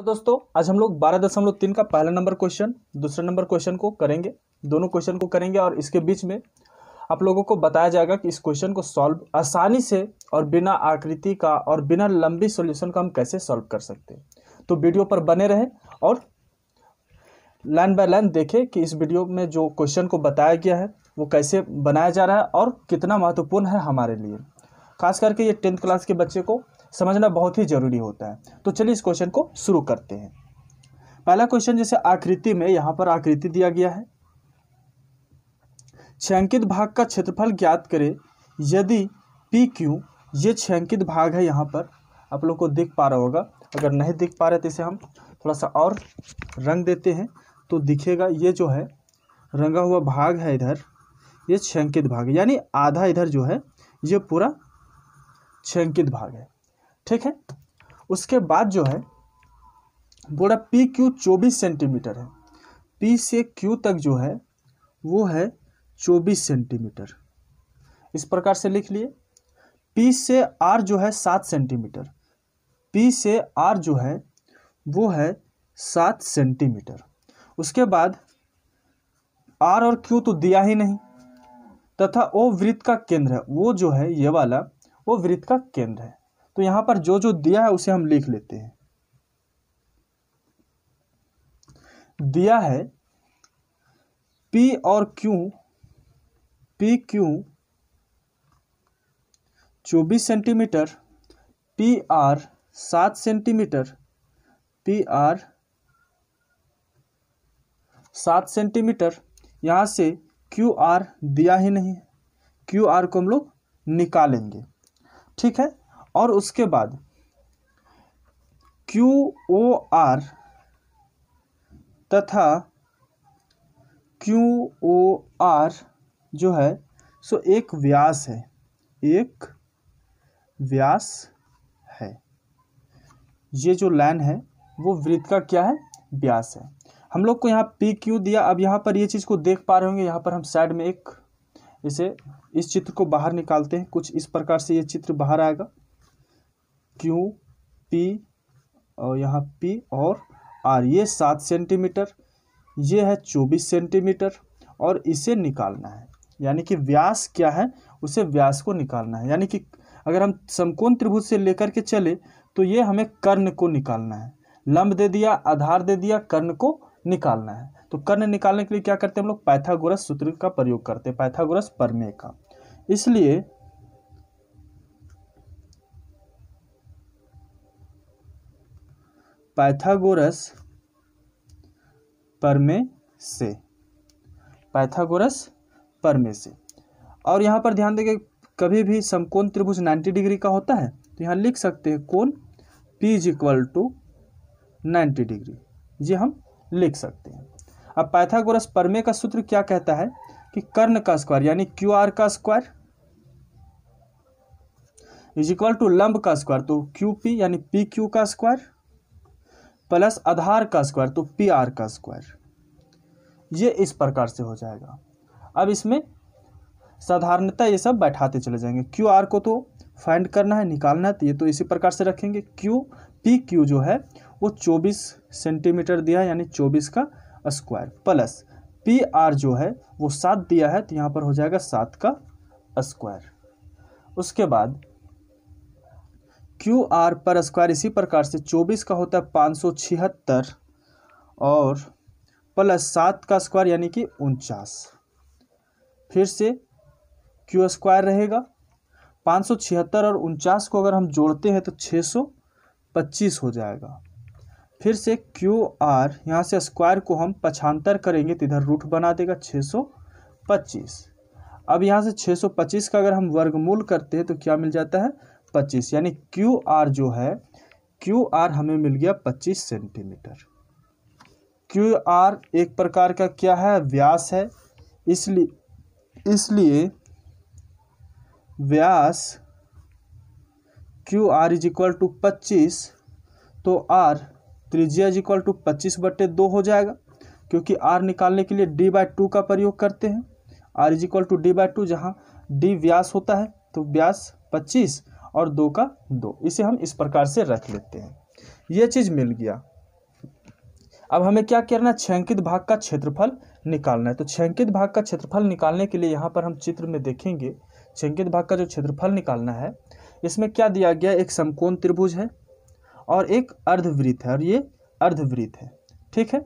तो दोस्तों आज हम लोग बारह दशमलव तीन का पहला नंबर क्वेश्चन दूसरा नंबर क्वेश्चन को करेंगे दोनों क्वेश्चन को करेंगे और इसके बीच में आप लोगों को बताया जाएगा कि इस क्वेश्चन को सॉल्व आसानी से और बिना आकृति का और बिना लंबी सॉल्यूशन का हम कैसे सॉल्व कर सकते हैं तो वीडियो पर बने रहें और लाइन बाय लाइन देखें कि इस वीडियो में जो क्वेश्चन को बताया गया है वो कैसे बनाया जा रहा है और कितना महत्वपूर्ण है हमारे लिए खास करके ये टेंथ क्लास के बच्चे को समझना बहुत ही ज़रूरी होता है तो चलिए इस क्वेश्चन को शुरू करते हैं पहला क्वेश्चन जैसे आकृति में यहाँ पर आकृति दिया गया है छंकित भाग का क्षेत्रफल ज्ञात करें यदि पी क्यू ये छंकित भाग है यहाँ पर आप लोग को दिख पा रहा होगा अगर नहीं दिख पा रहे तो इसे हम थोड़ा सा और रंग देते हैं तो दिखेगा ये जो है रंगा हुआ भाग है इधर ये छंकित भाग यानी आधा इधर जो है ये पूरा छंकित भाग है ठीक है उसके बाद जो है बोला पी क्यू चौबीस सेंटीमीटर है पी से क्यू तक जो है वो है चौबीस सेंटीमीटर इस प्रकार से लिख लिए पी से आर जो है सात सेंटीमीटर पी से आर जो है वो है सात सेंटीमीटर उसके बाद आर और क्यू तो दिया ही नहीं तथा ओ वृत्त का केंद्र है वो जो है ये वाला वो वृत्त का केंद्र है तो यहां पर जो जो दिया है उसे हम लिख लेते हैं दिया है पी और क्यू पी क्यू चौबीस सेंटीमीटर पी आर सात सेंटीमीटर पी आर सात सेंटीमीटर यहां से क्यू आर दिया ही नहीं क्यू आर को हम लोग निकालेंगे ठीक है और उसके बाद क्यू ओ आर तथा क्यू ओ आर जो है सो एक व्यास है एक व्यास है ये जो लाइन है वो वृत्त का क्या है व्यास है हम लोग को यहाँ पी क्यू दिया अब यहाँ पर ये चीज़ को देख पा रहे होंगे यहाँ पर हम साइड में एक इसे इस चित्र को बाहर निकालते हैं कुछ इस प्रकार से ये चित्र बाहर आएगा क्यू पी और यहाँ पी और आर ये सात सेंटीमीटर ये है चौबीस सेंटीमीटर और इसे निकालना है यानी कि व्यास क्या है उसे व्यास को निकालना है यानी कि अगर हम समकोण त्रिभुज से लेकर के चले तो ये हमें कर्ण को निकालना है लंब दे दिया आधार दे दिया कर्ण को निकालना है तो कर्ण निकालने के लिए क्या करते हैं हम लोग पैथागोरस सूत्र का प्रयोग करते हैं पैथागोरस परमे का इसलिए पैथागोरस परमे से पैथागोरस परमे से और यहाँ पर ध्यान देंगे कभी भी समकोण त्रिभुज 90 डिग्री का होता है तो यहाँ लिख सकते हैं कोण P is equal to ninety degree ये हम लिख सकते हैं अब पैथागोरस परमे का सूत्र क्या कहता है कि कर्ण का स्क्वायर यानी क्यू आर का स्क्वायर इज इक्वल टू लंब का स्क्वायर तो क्यू पी यानी पी क्यू का स्क्वायर प्लस आधार का स्क्वायर तो पी आर का स्क्वायर ये इस प्रकार से हो जाएगा अब इसमें साधारणता ये सब बैठाते चले जाएंगे क्यू आर को तो फाइंड करना है निकालना है तो ये तो इसी प्रकार से रखेंगे क्यू पी क्यू जो है वो 24 सेंटीमीटर दिया है यानी 24 का स्क्वायर प्लस पी आर जो है वो सात दिया है तो यहाँ पर हो जाएगा सात का स्क्वायर उसके बाद क्यू आर पर स्क्वायर इसी प्रकार से चौबीस का होता है पाँच सौ छिहत्तर और प्लस सात का स्क्वायर यानी कि उनचास फिर से क्यू स्क्वायर रहेगा पाँच सौ छिहत्तर और उनचास को अगर हम जोड़ते हैं तो छः सौ पच्चीस हो जाएगा फिर से क्यू आर यहाँ से स्क्वायर को हम पछांतर करेंगे तो इधर रूट बना देगा छः सौ पच्चीस अब यहाँ से छः सौ पच्चीस का अगर हम वर्गमूल करते हैं तो क्या मिल जाता है पच्चीस यानी क्यू आर जो है क्यू आर हमें मिल गया पच्चीस सेंटीमीटर क्यू आर एक प्रकार का क्या है व्यास है इसलिए इसलिए व्यास Q R is equal to पच्चीस तो आर त्रिज्या इज इक्वल टू पच्चीस बटे दो हो जाएगा क्योंकि आर निकालने के लिए डी बाई टू का प्रयोग करते हैं R is equal to D by two जहाँ डी व्यास होता है तो व्यास पच्चीस और दो का दो इसे हम इस प्रकार से रख लेते हैं यह चीज़ मिल गया अब हमें क्या करना है छंकित भाग का क्षेत्रफल निकालना है तो छंकित भाग का क्षेत्रफल निकालने के लिए यहाँ पर हम चित्र में देखेंगे छंकित भाग का जो क्षेत्रफल निकालना है इसमें क्या दिया गया एक समकोण त्रिभुज है और एक अर्धवृत्त है और ये अर्धवृत्त है ठीक है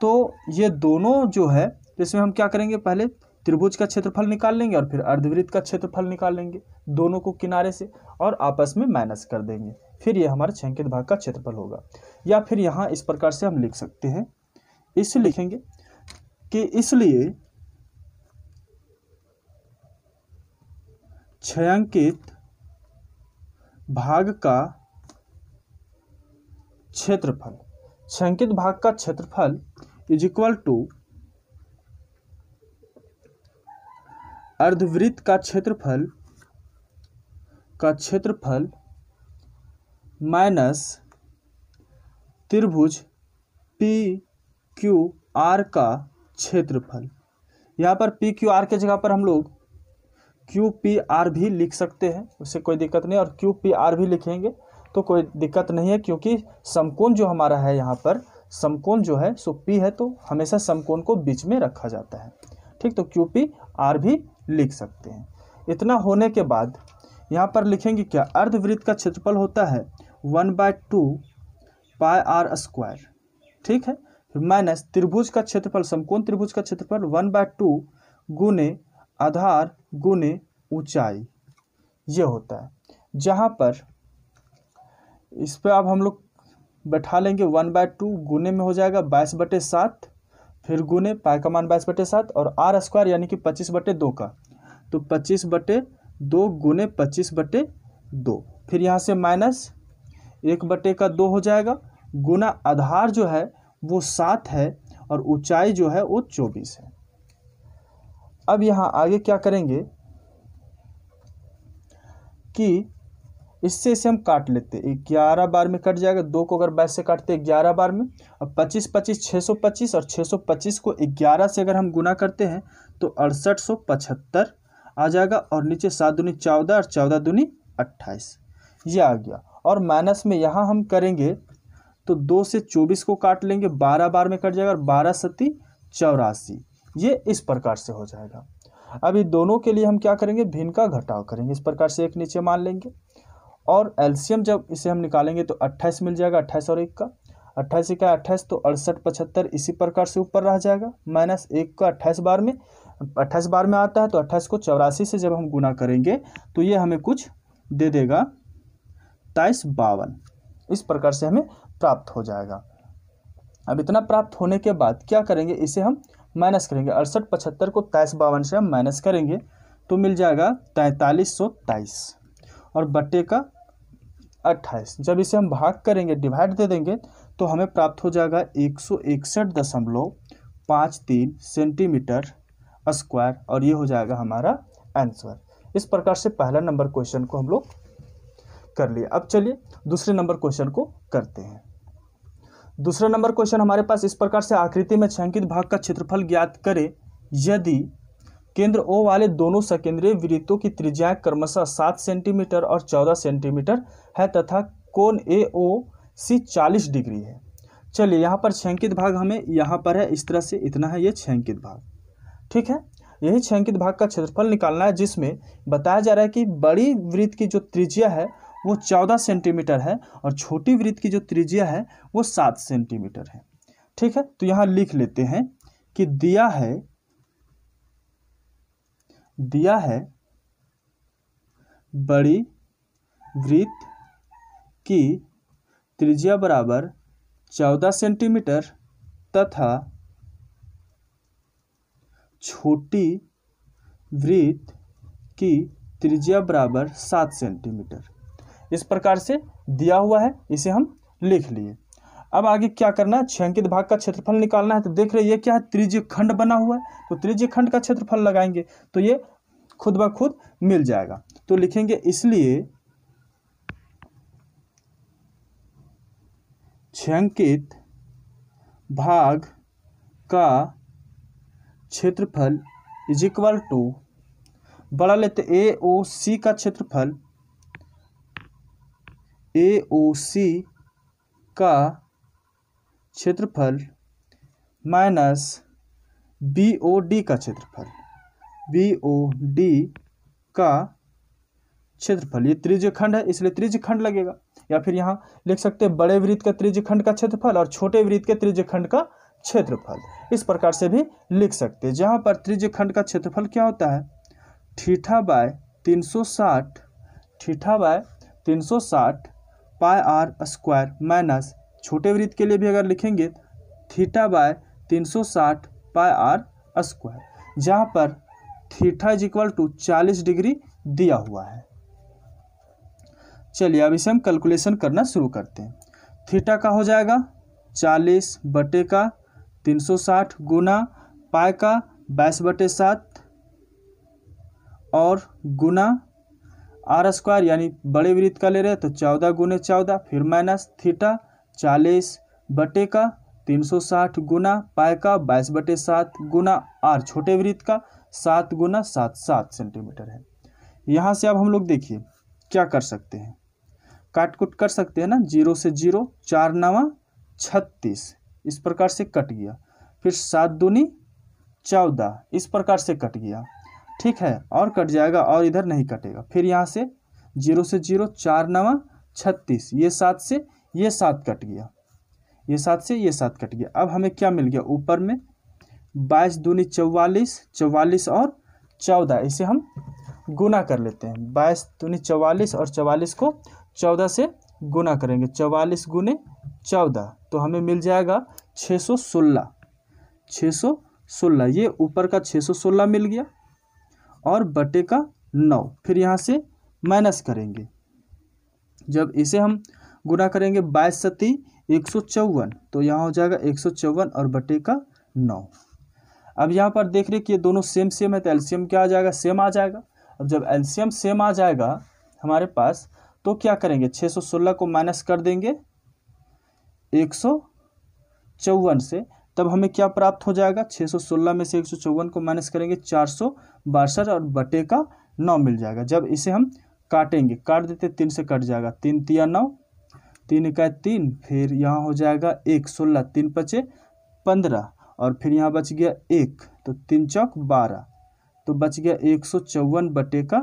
तो ये दोनों जो है इसमें हम क्या करेंगे पहले त्रिभुज का क्षेत्रफल निकाल लेंगे और फिर अर्धवृत्त का क्षेत्रफल निकाल लेंगे दोनों को किनारे से और आपस में माइनस कर देंगे फिर यह हमारे छंकित भाग का क्षेत्रफल होगा या फिर यहाँ इस प्रकार से हम लिख सकते हैं इस लिखेंगे कि इसलिए छयांकित भाग का क्षेत्रफल छयांकित भाग का क्षेत्रफल इज इक्वल टू अर्धवृत्त का क्षेत्रफल का क्षेत्रफल माइनस त्रिभुज पी क्यू आर का क्षेत्रफल यहाँ पर पी क्यू आर के जगह पर हम लोग क्यू पी आर भी लिख सकते हैं उससे कोई दिक्कत नहीं और क्यू पी आर भी लिखेंगे तो कोई दिक्कत नहीं है क्योंकि समकोण जो हमारा है यहाँ पर समकोण जो है सो पी है तो हमेशा समकोण को बीच में रखा जाता है ठीक तो क्यू पी आर भी लिख सकते हैं इतना होने के बाद यहाँ पर लिखेंगे क्या अर्धवृत्त का क्षेत्रफल होता है one by two pi r square ठीक है फिर माइनस त्रिभुज का क्षेत्रफल समकोण त्रिभुज का क्षेत्रफल वन बाय टू गुने आधार गुने ऊंचाई ये होता है जहाँ पर इस पर अब हम लोग बैठा लेंगे वन बाय टू गुने में हो जाएगा बाईस बटे सात फिर गुने पाई का मान बाईस बटे सात और आर स्क्वायर यानी कि पच्चीस बटे दो का तो पच्चीस बटे दो गुने पच्चीस बटे दो फिर यहाँ से माइनस एक बटे का दो हो जाएगा गुना आधार जो है वो सात है और ऊंचाई जो है वो चौबीस है अब यहाँ आगे क्या करेंगे कि इससे इसे हम काट लेते ग्यारह बार में कट जाएगा दो को अगर बाईस से काटते ग्यारह बार में और पच्चीस पच्चीस छः सौ पच्चीस और छः सौ पच्चीस को ग्यारह से अगर हम गुना करते हैं तो अड़सठ सौ पचहत्तर आ जाएगा और नीचे सात दूनी चौदह और चौदह दूनी अट्ठाईस ये आ गया और माइनस में यहाँ हम करेंगे तो दो से चौबीस को काट लेंगे बारह बार में कट जाएगा और बारह सती चौरासी ये इस प्रकार से हो जाएगा अभी दोनों के लिए हम क्या करेंगे भिन्न का घटाव करेंगे इस प्रकार से एक नीचे मान लेंगे और एल्शियम जब इसे हम निकालेंगे तो अट्ठाइस मिल जाएगा अट्ठाईस और एक का अट्ठाईस का अट्ठाईस तो अड़सठ पचहत्तर इसी प्रकार से ऊपर रह जाएगा माइनस एक का अट्ठाइस बार में अट्ठाइस बार में आता है तो अट्ठाइस को चौरासी से जब हम गुना करेंगे तो ये हमें कुछ दे देगा ताइस बावन इस प्रकार से हमें प्राप्त हो जाएगा अब इतना प्राप्त होने के बाद क्या करेंगे इसे हम माइनस करेंगे अड़सठ पचहत्तर को तेईस बावन से हम माइनस करेंगे तो मिल जाएगा तैंतालीस सौ तेईस और बट्टे का अट्ठाईस जब इसे हम भाग करेंगे डिवाइड दे देंगे तो हमें प्राप्त हो जाएगा एक सौ इकसठ दशमलव पाँच तीन सेंटीमीटर स्क्वायर और ये हो जाएगा हमारा आंसर इस प्रकार से पहला नंबर क्वेश्चन को हम लोग कर लिए अब चलिए दूसरे नंबर क्वेश्चन को करते हैं दूसरा नंबर क्वेश्चन हमारे पास इस प्रकार से आकृति में छंकित भाग का क्षेत्रफल ज्ञात करें यदि केंद्र ओ वाले दोनों सकेंद्रीय वृत्तों की त्रिज्या क्रमशः सात सेंटीमीटर और चौदह सेंटीमीटर है तथा कोण ए ओ सी चालीस डिग्री है चलिए यहाँ पर छंकित भाग हमें यहाँ पर है इस तरह से इतना है ये छंकित भाग ठीक है यही छंकित भाग का क्षेत्रफल निकालना है जिसमें बताया जा रहा है कि बड़ी वृत्त की जो त्रिज्या है वो चौदह सेंटीमीटर है और छोटी वृत्त की जो त्रिज्या है वो सात सेंटीमीटर है ठीक है तो यहाँ लिख लेते हैं कि दिया है दिया है बड़ी वृत्त की त्रिज्या बराबर चौदह सेंटीमीटर तथा छोटी वृत्त की त्रिज्या बराबर सात सेंटीमीटर इस प्रकार से दिया हुआ है इसे हम लिख लिए अब आगे क्या करना है छंकित भाग का क्षेत्रफल निकालना है तो देख रहे ये क्या है त्रिज खंड बना हुआ है तो त्रिज खंड का क्षेत्रफल लगाएंगे तो ये खुद ब खुद मिल जाएगा तो लिखेंगे इसलिए छंकित भाग का क्षेत्रफल इज इक्वल टू बड़ा लेते ए ओ सी का क्षेत्रफल ए ओ सी का क्षेत्रफल माइनस बी ओ डी का क्षेत्रफल बी ओ डी का क्षेत्रफल ये त्रिज खंड है इसलिए त्रिज खंड लगेगा या फिर यहाँ लिख सकते हैं बड़े वृत्त के त्रिज खंड का क्षेत्रफल और छोटे वृत्त के त्रिज खंड का क्षेत्रफल इस प्रकार से भी लिख सकते हैं जहाँ पर त्रिज खंड का क्षेत्रफल क्या होता है ठीठा बाय तीन सौ साठ ठीठा बाय तीन सौ साठ पाई आर स्क्वायर माइनस छोटे वृत्त के लिए भी अगर लिखेंगे थीटा बाय तीन सौ साठ पाई आर स्क्वायर जहाँ पर थीटा इज इक्वल टू चालीस डिग्री दिया हुआ है चलिए अब इसे हम कैलकुलेशन करना शुरू करते हैं थीटा का हो जाएगा चालीस बटे का तीन सौ साठ गुना पाए का बाईस बटे सात और गुना आर स्क्वायर यानी बड़े वृत्त का ले रहे हैं तो चौदह गुने चौदह फिर माइनस थीटा चालीस बटे का तीन सौ साठ गुना पाए का बाईस बटे सात गुना आर छोटे वृत्त का सात गुना सात सात सेंटीमीटर है यहाँ से अब हम लोग देखिए क्या कर सकते हैं काट कुट कर सकते हैं ना जीरो से जीरो चार नवा छत्तीस इस प्रकार से कट गया फिर सात दूनी चौदह इस प्रकार से कट गया ठीक है और कट जाएगा और इधर नहीं कटेगा फिर यहाँ से जीरो से जीरो चार नवा छत्तीस ये सात से ये सात कट गया ये सात से ये सात कट गया अब हमें क्या मिल गया ऊपर में बाईस दूनी चौवालीस चौवालीस और चौदह इसे हम गुना कर लेते हैं बाईस दूनी चौवालीस और चवालीस को चौदह से गुना करेंगे चवालीस गुने चौदह तो हमें मिल जाएगा छः सौ सोलह छः सौ सोलह ये ऊपर का छः सौ सोलह मिल गया और बटे का नौ फिर यहाँ से माइनस करेंगे जब इसे हम गुना करेंगे बाईस सती एक सौ चौवन तो यहाँ हो जाएगा एक सौ चौवन और बटे का नौ अब यहाँ पर देख रहे कि ये दोनों सेम सेम है तो एल्शियम क्या आ जाएगा सेम आ जाएगा अब जब एल्शियम सेम आ जाएगा हमारे पास तो क्या करेंगे छः सौ सोलह को माइनस कर देंगे एक सौ चौवन से तब हमें क्या प्राप्त हो जाएगा 616 में से एक को माइनस करेंगे चार और बटे का नौ मिल जाएगा जब इसे हम काटेंगे काट देते तीन से कट जाएगा तीन तिया नौ तीन का तीन फिर यहाँ हो जाएगा एक सोलह तीन पचे पंद्रह और फिर यहाँ बच गया एक तो तीन चौक बारह तो बच गया एक सौ चौवन बटे का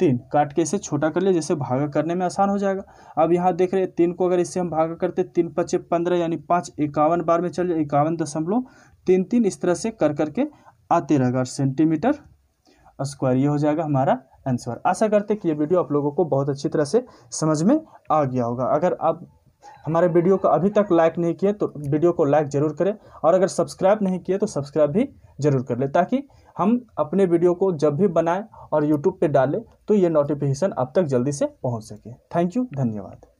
तीन काट के इसे छोटा कर लिया जैसे भागा करने में आसान हो जाएगा अब यहाँ देख रहे हैं तीन को अगर इससे हम भागा करते तीन पचे पंद्रह यानी पाँच इक्यावन बार में चल जाए इक्यावन दशमलव तीन तीन इस तरह से कर करके आते रहेगा सेंटीमीटर स्क्वायर ये हो जाएगा हमारा आंसर आशा करते कि ये वीडियो आप लोगों को बहुत अच्छी तरह से समझ में आ गया होगा अगर आप हमारे वीडियो को अभी तक लाइक नहीं किए तो वीडियो को लाइक ज़रूर करें और अगर सब्सक्राइब नहीं किए तो सब्सक्राइब भी ज़रूर कर लें ताकि हम अपने वीडियो को जब भी बनाएं और यूट्यूब पे डालें तो ये नोटिफिकेशन आप तक जल्दी से पहुंच सके थैंक यू धन्यवाद